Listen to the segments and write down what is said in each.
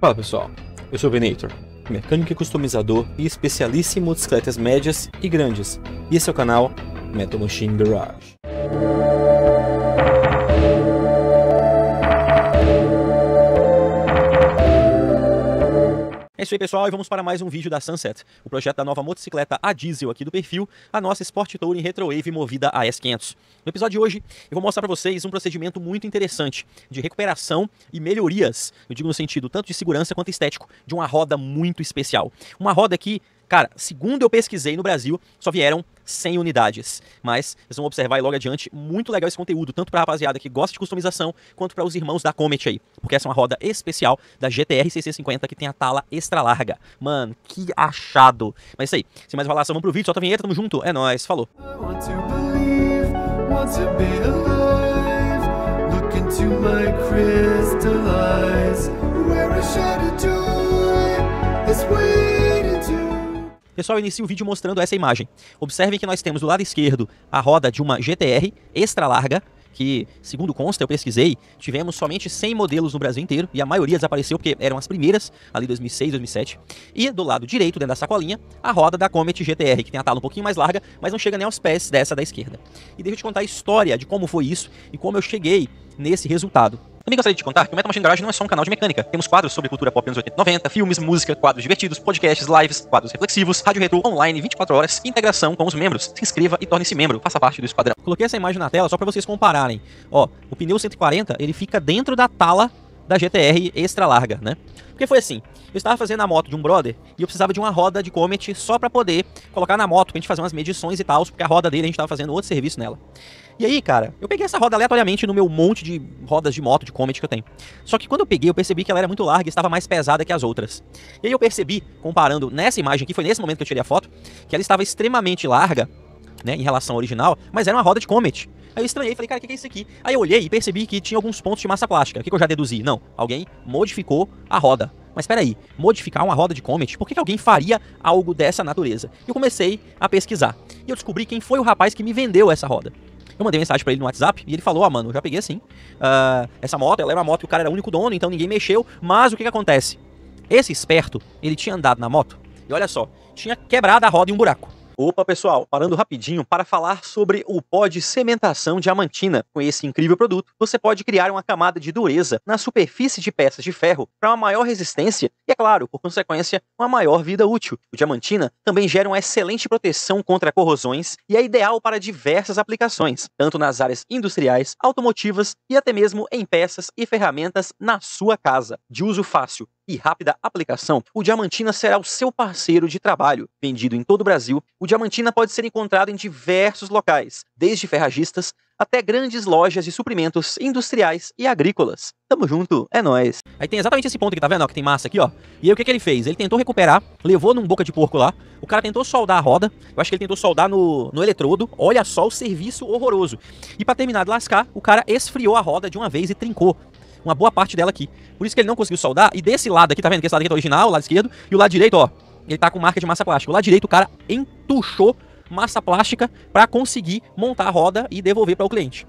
Fala pessoal, eu sou o Venator, mecânico e customizador e especialista em motocicletas médias e grandes, e esse é o canal Metal Machine Garage. isso aí, pessoal, e vamos para mais um vídeo da Sunset, o projeto da nova motocicleta a diesel aqui do perfil, a nossa Sport Touring Retrowave movida a S500. No episódio de hoje, eu vou mostrar para vocês um procedimento muito interessante de recuperação e melhorias, eu digo no sentido tanto de segurança quanto estético, de uma roda muito especial. Uma roda que Cara, segundo eu pesquisei no Brasil, só vieram 100 unidades. Mas vocês vão observar aí logo adiante, muito legal esse conteúdo, tanto para a rapaziada que gosta de customização, quanto para os irmãos da Comet aí. Porque essa é uma roda especial da GTR 650 que tem a tala extra larga. Mano, que achado! Mas é isso aí, sem mais enrolação, vamos pro vídeo, solta a vinheta, tamo junto, é nóis, falou! I Pessoal, eu inicio o vídeo mostrando essa imagem. Observem que nós temos do lado esquerdo a roda de uma GTR extra larga, que, segundo consta, eu pesquisei, tivemos somente 100 modelos no Brasil inteiro e a maioria desapareceu porque eram as primeiras, ali 2006, 2007. E do lado direito, dentro da sacolinha, a roda da Comet GTR, que tem a tala um pouquinho mais larga, mas não chega nem aos pés dessa da esquerda. E deixa eu te contar a história de como foi isso e como eu cheguei nesse resultado. Também gostaria de contar que o Metal Machine Garage não é só um canal de mecânica. Temos quadros sobre cultura pop anos 80 90, filmes, música, quadros divertidos, podcasts, lives, quadros reflexivos, rádio retro, online 24 horas integração com os membros. Se inscreva e torne-se membro, faça parte do esquadrão. Coloquei essa imagem na tela só para vocês compararem. Ó, o pneu 140, ele fica dentro da tala da GTR extra larga, né? Porque foi assim, eu estava fazendo a moto de um brother e eu precisava de uma roda de Comet só para poder colocar na moto, pra gente fazer umas medições e tal, porque a roda dele a gente estava fazendo outro serviço nela. E aí, cara, eu peguei essa roda aleatoriamente no meu monte de rodas de moto, de Comet que eu tenho. Só que quando eu peguei, eu percebi que ela era muito larga e estava mais pesada que as outras. E aí eu percebi, comparando nessa imagem aqui, foi nesse momento que eu tirei a foto, que ela estava extremamente larga, né, em relação ao original, mas era uma roda de Comet. Aí eu estranhei, falei, cara, o que, que é isso aqui? Aí eu olhei e percebi que tinha alguns pontos de massa plástica. O que, que eu já deduzi? Não, alguém modificou a roda. Mas espera aí, modificar uma roda de Comet, por que, que alguém faria algo dessa natureza? Eu comecei a pesquisar e eu descobri quem foi o rapaz que me vendeu essa roda. Eu mandei mensagem para ele no WhatsApp e ele falou: Ah, mano, eu já peguei assim. Uh, essa moto, ela era é uma moto que o cara era o único dono, então ninguém mexeu. Mas o que, que acontece? Esse esperto, ele tinha andado na moto e olha só, tinha quebrado a roda em um buraco. Opa, pessoal, parando rapidinho para falar sobre o pó de cementação diamantina. Com esse incrível produto, você pode criar uma camada de dureza na superfície de peças de ferro para uma maior resistência e, é claro, por consequência, uma maior vida útil. O diamantina também gera uma excelente proteção contra corrosões e é ideal para diversas aplicações, tanto nas áreas industriais, automotivas e até mesmo em peças e ferramentas na sua casa. De uso fácil e rápida aplicação, o Diamantina será o seu parceiro de trabalho. Vendido em todo o Brasil, o Diamantina pode ser encontrado em diversos locais, desde ferragistas até grandes lojas de suprimentos industriais e agrícolas. Tamo junto, é nós. Aí tem exatamente esse ponto aqui, tá vendo? Ó, que tem massa aqui, ó. E aí o que, que ele fez? Ele tentou recuperar, levou num boca de porco lá. O cara tentou soldar a roda. Eu acho que ele tentou soldar no, no eletrodo. Olha só o serviço horroroso. E para terminar de lascar, o cara esfriou a roda de uma vez e trincou uma boa parte dela aqui. Por isso que ele não conseguiu soldar. E desse lado aqui, tá vendo? Que esse lado aqui tá original, o lado esquerdo. E o lado direito, ó, ele tá com marca de massa plástica. O lado direito, o cara entuchou massa plástica para conseguir montar a roda e devolver para o cliente.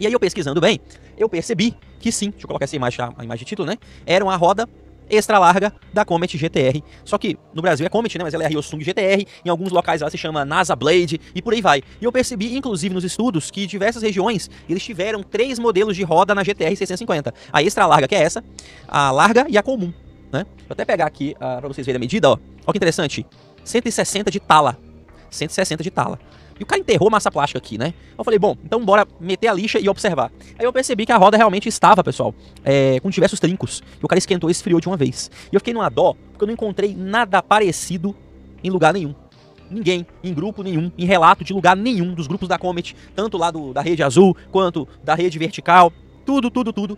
E aí eu pesquisando bem, eu percebi que sim, deixa eu colocar essa imagem, a imagem de título, né? Era uma roda extra larga da Comet GTR. Só que no Brasil é Comet, né? Mas ela é a Ryosung GTR, em alguns locais ela se chama NASA Blade e por aí vai. E eu percebi, inclusive nos estudos, que diversas regiões eles tiveram três modelos de roda na GTR 650. A extra larga, que é essa, a larga e a comum, né? Vou até pegar aqui uh, pra vocês verem a medida, ó. Olha que interessante. 160 de tala 160 de tala. E o cara enterrou massa plástica aqui, né? Eu falei, bom, então bora meter a lixa e observar. Aí eu percebi que a roda realmente estava, pessoal, é, com diversos trincos. E o cara esquentou e esfriou de uma vez. E eu fiquei numa dó, porque eu não encontrei nada parecido em lugar nenhum. Ninguém, em grupo nenhum, em relato de lugar nenhum dos grupos da Comet, tanto lá do, da rede azul quanto da rede vertical, tudo, tudo, tudo,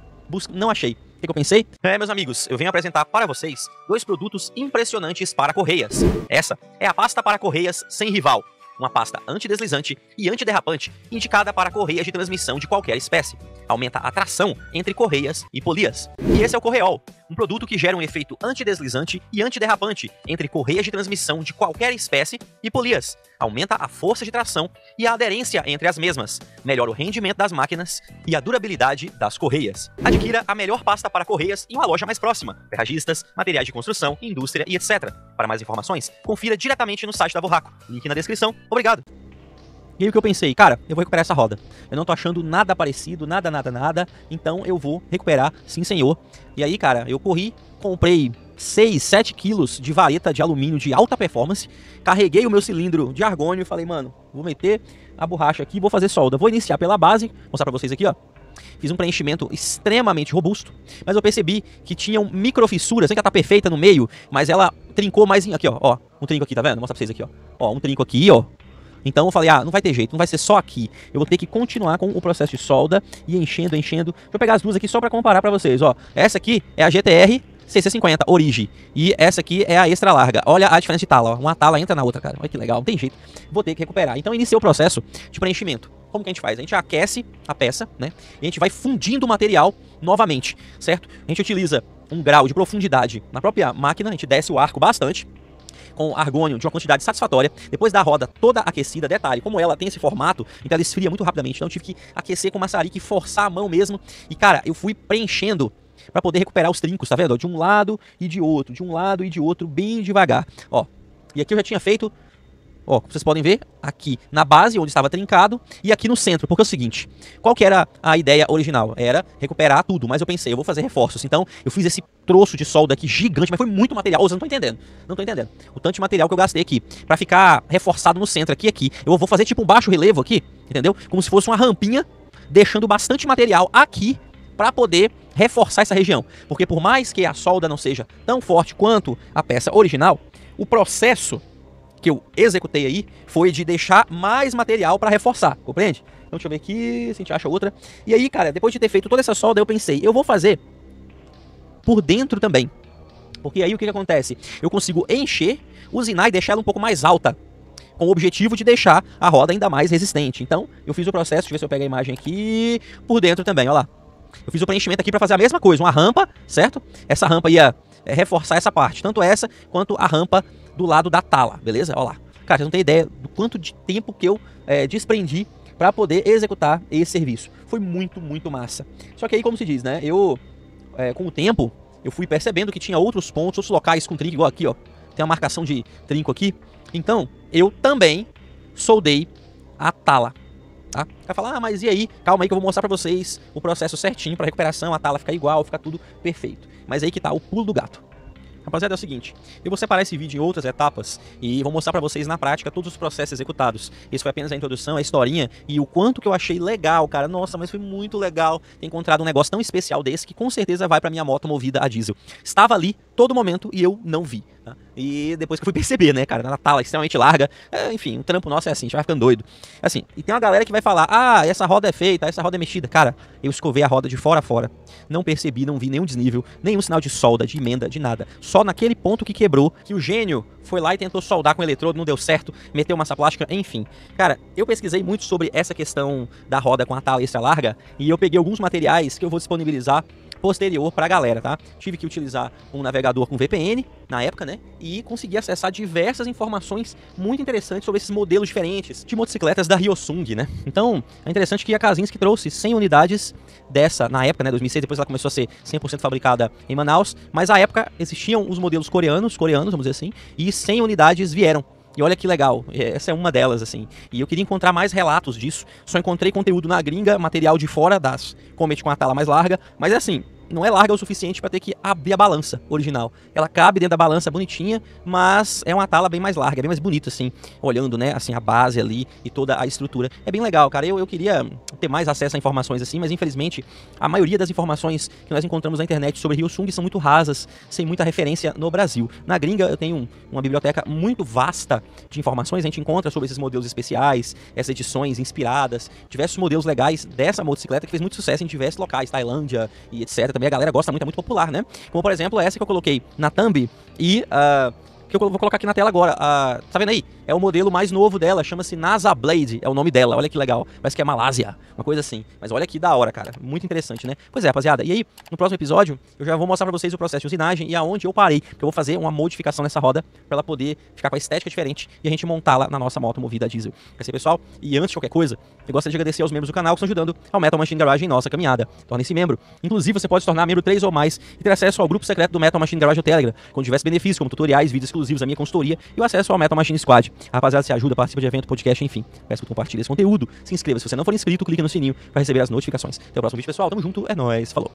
não achei. O que, que eu pensei? É, meus amigos, eu venho apresentar para vocês dois produtos impressionantes para correias. Essa é a pasta para correias sem rival uma pasta antideslizante e antiderrapante indicada para correias de transmissão de qualquer espécie. Aumenta a tração entre correias e polias. E esse é o Correol, um produto que gera um efeito antideslizante e antiderrapante entre correias de transmissão de qualquer espécie e polias. Aumenta a força de tração e a aderência entre as mesmas, melhora o rendimento das máquinas e a durabilidade das correias. Adquira a melhor pasta para correias em uma loja mais próxima, ferragistas, materiais de construção, indústria e etc. Para mais informações, confira diretamente no site da Borraco. Link na descrição. Obrigado! E aí o que eu pensei? Cara, eu vou recuperar essa roda. Eu não tô achando nada parecido, nada, nada, nada. Então eu vou recuperar, sim senhor. E aí, cara, eu corri, comprei 6, 7 quilos de vareta de alumínio de alta performance, carreguei o meu cilindro de argônio e falei, mano, vou meter a borracha aqui, vou fazer solda. Vou iniciar pela base, mostrar pra vocês aqui, ó. Fiz um preenchimento extremamente robusto, mas eu percebi que tinham microfissuras, sei que ela tá perfeita no meio, mas ela trincou mais em aqui, ó, ó, um trinco aqui, tá vendo? Mostra pra vocês aqui, ó. Ó, um trinco aqui, ó. Então eu falei, ah, não vai ter jeito, não vai ser só aqui. Eu vou ter que continuar com o processo de solda e enchendo, enchendo. Deixa eu pegar as duas aqui só para comparar para vocês, ó. Essa aqui é a GTR 650 Origi. E essa aqui é a extra larga. Olha a diferença de tala. Ó. Uma tala entra na outra, cara. Olha que legal. Não tem jeito. Vou ter que recuperar. Então, iniciei o processo de preenchimento. Como que a gente faz? A gente aquece a peça, né? E a gente vai fundindo o material novamente, certo? A gente utiliza um grau de profundidade na própria máquina, a gente desce o arco bastante, com argônio de uma quantidade satisfatória, depois da roda toda aquecida, detalhe, como ela tem esse formato, então ela esfria muito rapidamente, então eu tive que aquecer com maçarica e forçar a mão mesmo, e cara, eu fui preenchendo para poder recuperar os trincos, tá vendo? De um lado e de outro, de um lado e de outro, bem devagar, ó. E aqui eu já tinha feito Ó, vocês podem ver aqui na base, onde estava trincado, e aqui no centro, porque é o seguinte, qual que era a ideia original? Era recuperar tudo, mas eu pensei, eu vou fazer reforços, então eu fiz esse troço de solda aqui gigante, mas foi muito material, vocês não estão entendendo, não estão entendendo, o tanto de material que eu gastei aqui, para ficar reforçado no centro aqui aqui, eu vou fazer tipo um baixo relevo aqui, entendeu? Como se fosse uma rampinha, deixando bastante material aqui para poder reforçar essa região. Porque por mais que a solda não seja tão forte quanto a peça original, o processo que eu executei aí foi de deixar mais material para reforçar, compreende? Então deixa eu ver aqui se a gente acha outra. E aí, cara, depois de ter feito toda essa solda, eu pensei, eu vou fazer por dentro também. Porque aí o que, que acontece? Eu consigo encher, usinar e deixar ela um pouco mais alta. Com o objetivo de deixar a roda ainda mais resistente. Então, eu fiz o processo, deixa eu ver se eu pego a imagem aqui, por dentro também, olha lá. Eu fiz o preenchimento aqui para fazer a mesma coisa, uma rampa, certo? Essa rampa ia é, reforçar essa parte, tanto essa quanto a rampa do lado da tala, beleza? Olha lá. Cara, vocês não têm ideia do quanto de tempo que eu é, desprendi para poder executar esse serviço. Foi muito, muito massa. Só que aí, como se diz, né? Eu, é, com o tempo, eu fui percebendo que tinha outros pontos, outros locais com trinco, igual aqui, ó. Tem uma marcação de trinco aqui. Então, eu também soldei a tala. Tá? Vai falar, ah, mas e aí? Calma aí que eu vou mostrar para vocês o processo certinho para recuperação, a tala ficar igual, ficar tudo perfeito. Mas aí que tá o pulo do gato. Rapaziada, é o seguinte, eu vou separar esse vídeo em outras etapas e vou mostrar pra vocês na prática todos os processos executados. Esse foi apenas a introdução, a historinha e o quanto que eu achei legal, cara. Nossa, mas foi muito legal ter encontrado um negócio tão especial desse que com certeza vai pra minha moto movida a diesel. Estava ali todo momento e eu não vi. Tá? E depois que eu fui perceber, né, cara, na tala é extremamente larga, é, enfim, um trampo nosso é assim, a gente vai ficando doido. Assim, e tem uma galera que vai falar, ah, essa roda é feita, essa roda é mexida. Cara, eu escovei a roda de fora a fora, não percebi, não vi nenhum desnível, nenhum sinal de solda, de emenda, de nada. Só naquele ponto que quebrou, que o gênio foi lá e tentou soldar com o eletrodo, não deu certo, meteu massa plástica, enfim. Cara, eu pesquisei muito sobre essa questão da roda com a tala extra larga, e eu peguei alguns materiais que eu vou disponibilizar posterior para a galera, tá? Tive que utilizar um navegador com VPN na época, né? E consegui acessar diversas informações muito interessantes sobre esses modelos diferentes de motocicletas da Ryosung, né? Então, é interessante que a Kazinski trouxe 100 unidades dessa na época, né? 2006, depois ela começou a ser 100% fabricada em Manaus, mas à época existiam os modelos coreanos, coreanos, vamos dizer assim, e 100 unidades vieram e olha que legal, essa é uma delas, assim. E eu queria encontrar mais relatos disso. Só encontrei conteúdo na gringa, material de fora das comete com a tela mais larga. Mas é assim, não é larga o suficiente para ter que abrir a balança original. Ela cabe dentro da balança bonitinha, mas é uma tala bem mais larga, bem mais bonita, assim, olhando, né, assim, a base ali e toda a estrutura. É bem legal, cara. Eu, eu queria ter mais acesso a informações assim, mas infelizmente a maioria das informações que nós encontramos na internet sobre Sung são muito rasas, sem muita referência no Brasil. Na gringa, eu tenho uma biblioteca muito vasta de informações, a gente encontra sobre esses modelos especiais, essas edições inspiradas, diversos modelos legais dessa motocicleta que fez muito sucesso em diversos locais, Tailândia e etc também a galera gosta muito, é muito popular, né? Como por exemplo essa que eu coloquei na thumb e. Uh, que eu vou colocar aqui na tela agora. A, tá vendo aí? É o modelo mais novo dela, chama-se NASA Blade, é o nome dela. Olha que legal. Parece que é Malásia, uma coisa assim. Mas olha que da hora, cara. Muito interessante, né? Pois é, rapaziada. E aí, no próximo episódio, eu já vou mostrar pra vocês o processo de usinagem e aonde eu parei. Porque eu vou fazer uma modificação nessa roda pra ela poder ficar com a estética diferente e a gente montá-la na nossa moto movida a diesel. É isso pessoal. E antes de qualquer coisa, eu gostaria de agradecer aos membros do canal que estão ajudando ao Metal Machine Garage em nossa caminhada. Torne-se membro. Inclusive, você pode se tornar membro 3 ou mais e ter acesso ao grupo secreto do Metal Machine Garage no Telegram, com diversos benefícios, como tutoriais, vídeos exclusivos exclusivos da minha consultoria e o acesso ao Meta Machine Squad. rapaziada se ajuda, participa de evento, podcast, enfim. Peço que compartilhe esse conteúdo, se inscreva. Se você não for inscrito, clique no sininho para receber as notificações. Até o próximo vídeo, pessoal. Tamo junto, é nóis, falou.